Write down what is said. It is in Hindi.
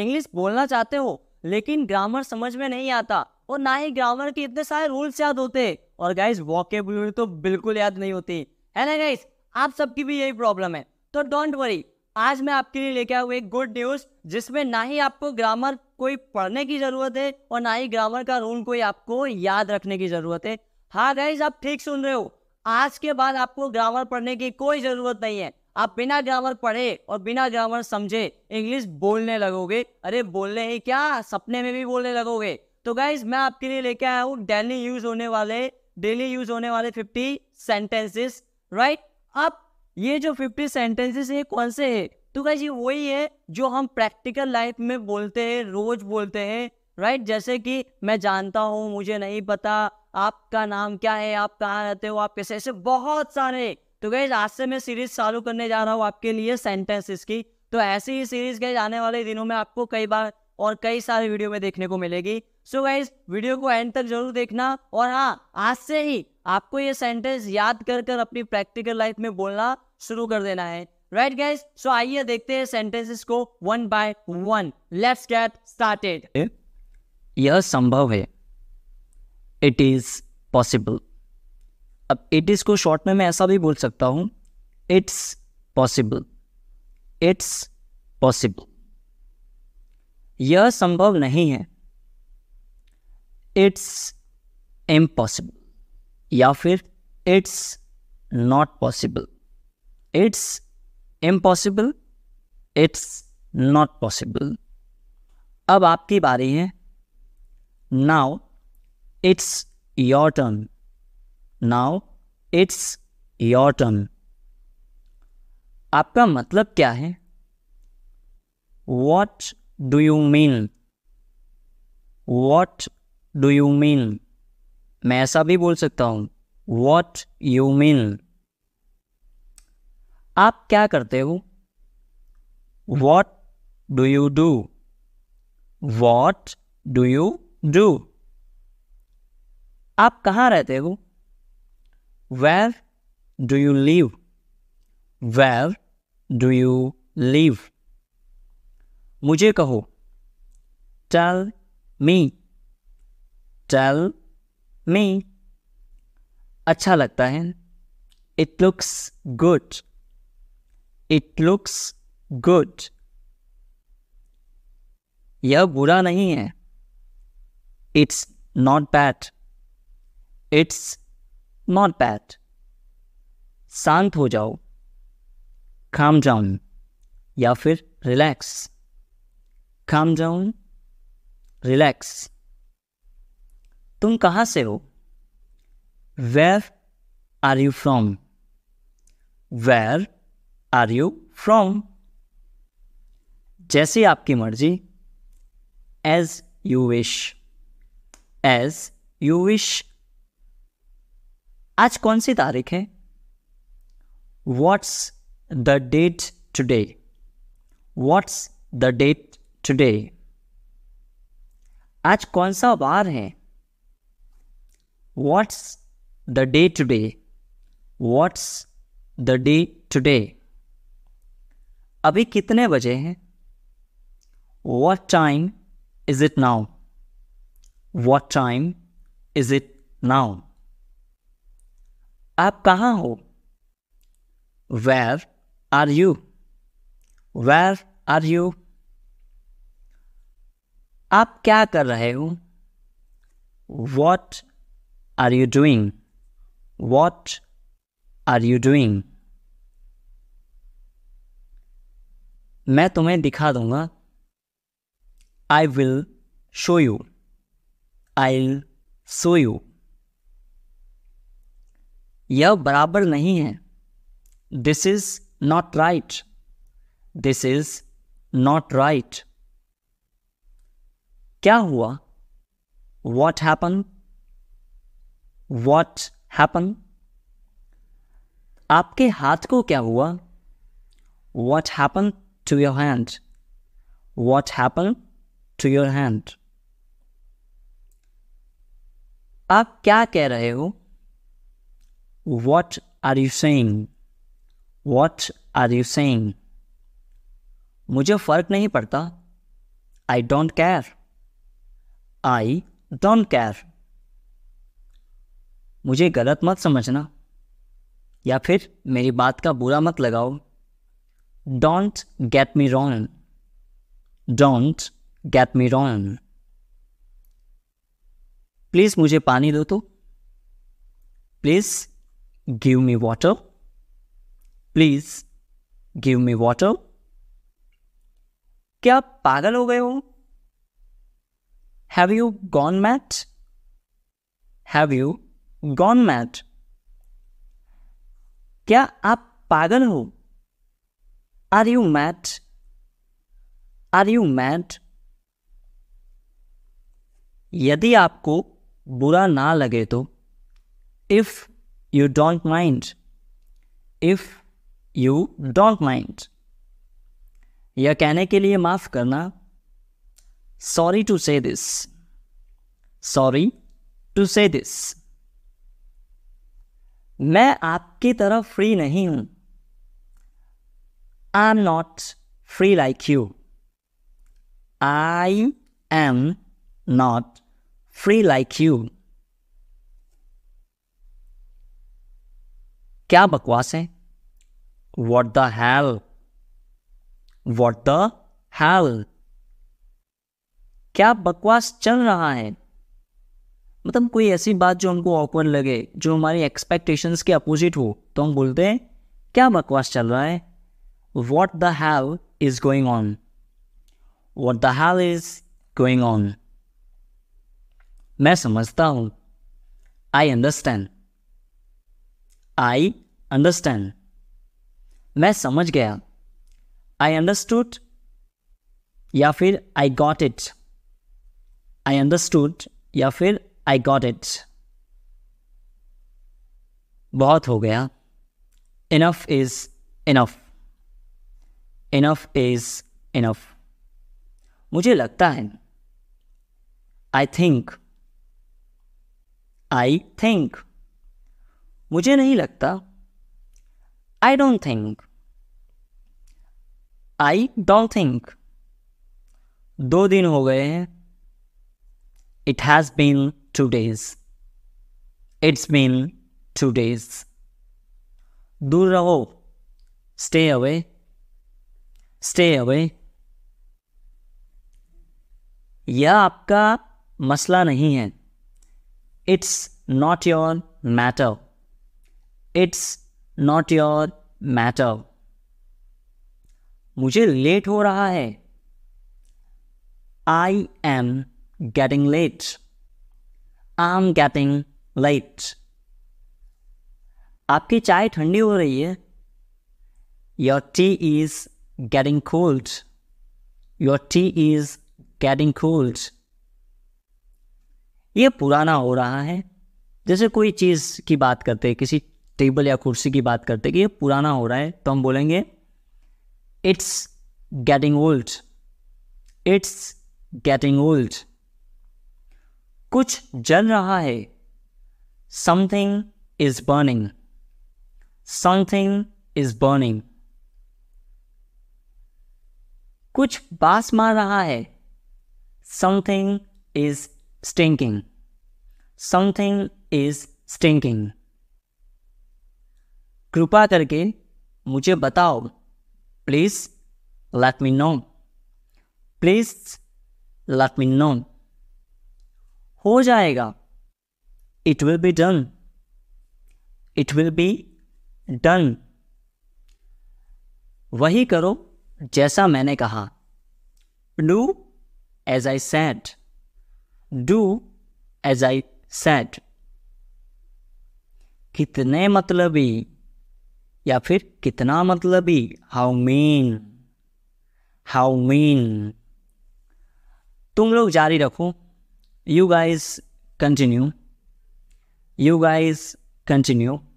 इंग्लिश बोलना चाहते हो लेकिन ग्रामर समझ में नहीं आता और ना ही ग्रामर के इतने सारे रूल्स याद होते और गाइज वॉकेबुलरी तो बिल्कुल याद नहीं होती है ना गाइज आप सबकी भी यही प्रॉब्लम है तो डोंट वरी आज मैं आपके लिए लेके आया एक गुड न्यूज जिसमें ना ही आपको ग्रामर कोई पढ़ने की जरूरत है और ना ही ग्रामर का रूल कोई आपको याद रखने की जरूरत है हाँ गाइज आप ठीक सुन रहे हो आज के बाद आपको ग्रामर पढ़ने की कोई जरूरत नहीं है आप बिना ग्रामर पढ़े और बिना ग्रामर समझे इंग्लिश बोलने लगोगे अरे बोलने ही क्या सपने में भी बोलने लगोगे तो गाइज मैं आपके लिए लेके आया हूँ डेली यूज होने वाले डेली यूज होने वाले फिफ्टी सेंटेंसेस राइट अब ये जो फिफ्टी सेंटेंसेस ये कौन से है तो गाइज ये वही है जो हम प्रैक्टिकल लाइफ में बोलते हैं रोज बोलते हैं राइट right? जैसे कि मैं जानता हूँ मुझे नहीं पता आपका नाम क्या है आप कहाँ रहते हो आप कैसे ऐसे बहुत सारे तो गई आज से मैं सीरीज चालू करने जा रहा हूँ आपके लिए सेंटेंसेस की तो ऐसी ही सीरीज गई आने वाले दिनों में आपको कई बार और कई सारे वीडियो में देखने को मिलेगी सो so गाइज वीडियो को एंड तक जरूर देखना और हाँ आज से ही आपको ये सेंटेंस याद कर कर अपनी प्रैक्टिकल लाइफ में बोलना शुरू कर देना है राइट गाइज सो आइए देखते हैं सेंटेंसेस को one by one let's get started यह संभव है इट इज पॉसिबल अब इट को शॉर्ट में मैं ऐसा भी बोल सकता हूँ इट्स पॉसिबल इट्स पॉसिबल यह संभव नहीं है इट्स इम्पॉसिबल या फिर it's not possible it's impossible it's not possible अब आपकी बारी है now it's your turn now it's your turn आपका मतलब क्या है what do you mean what do you mean मैं ऐसा भी बोल सकता हूं वॉट यू मीन आप क्या करते हो what do you do what do you do आप कहाँ रहते हो where do you live? Where do you live? मुझे कहो Tell me. Tell me. अच्छा लगता है It looks good. It looks good. यह बुरा नहीं है It's not bad. It's not bad शांत हो जाओ काम डाउन या फिर रिलैक्स काम डाउन रिलैक्स तुम कहां से हो where are you from where are you from जैसे आपकी मर्जी as you wish as you wish आज कौन सी तारीख है what's the date today what's the date today आज कौन सा वार है what's the day today what's the day today अभी कितने बजे हैं what time is it now what time is it now आप कहाँ हो where are you where are you आप क्या कर रहे हो what are you doing what are you doing मैं तुम्हें दिखा दूंगा I will show you I show you यह बराबर नहीं है this is not right this is not right क्या हुआ वॉट हैपन वॉट हैपन आपके हाथ को क्या हुआ what happen to your hand what happen to your hand आप क्या कह रहे हो What are you saying? What are you saying? मुझे फर्क नहीं पड़ता I don't care I don't care मुझे गलत मत समझना या फिर मेरी बात का बुरा मत लगाओ don't get me wrong don't get me wrong please मुझे पानी दो तो please give me water. Please give me water क्या आप पागल हो गए हो have you gone mad have you gone mad क्या आप पागल हो are you mad are you mad यदि आपको बुरा ना लगे तो if you don't mind if you don't mind यह कहने के लिए माफ करना sorry to say this sorry to say this मैं आपकी तरह फ्री नहीं हूं I am not free like you I am not free like you क्या बकवास है what the hell what the hell क्या बकवास चल रहा है मतलब कोई ऐसी बात जो हमको ऑकवर्ड लगे जो हमारी एक्सपेक्टेशंस के अपोजिट हो तो हम बोलते हैं क्या बकवास चल रहा है what the hell is going on what the hell is going on मैं समझता हूँ आई अंडरस्टैंड आई अंडरस्टैंड मैं समझ गया आई अंडरस्टूड या फिर I got it I understood या फिर आई गॉट इट बहुत हो गया enough is enough enough is enough मुझे लगता है आई थिंक आई थिंक मुझे नहीं लगता I don't think I don't think दो दिन हो गए हैं it has been two days it's been two days दूर रहो स्टे अवे स्टे अवे यह आपका मसला नहीं है it's not your matter it's not your matter मुझे लेट हो रहा है I am getting late I am getting late आपकी चाय ठंडी हो रही है your tea is getting cold your tea is getting cold ये पुराना हो रहा है जैसे कोई चीज़ की बात करते हैं किसी टेबल या कुर्सी की बात करते कि ये पुराना हो रहा है तो हम बोलेंगे it's getting old it's getting old कुछ जल रहा है something is burning something is burning कुछ बास मार रहा है something is stinking something is stinking कृपा करके मुझे बताओ please let me know please let me know हो जाएगा it will be done it will be done वही करो जैसा मैंने कहा do as I said do as I said कितने मतलबी या फिर कितना मतलब ही हाउ मीन हाउ मीन तुम लोग जारी रखो you guys continue you guys continue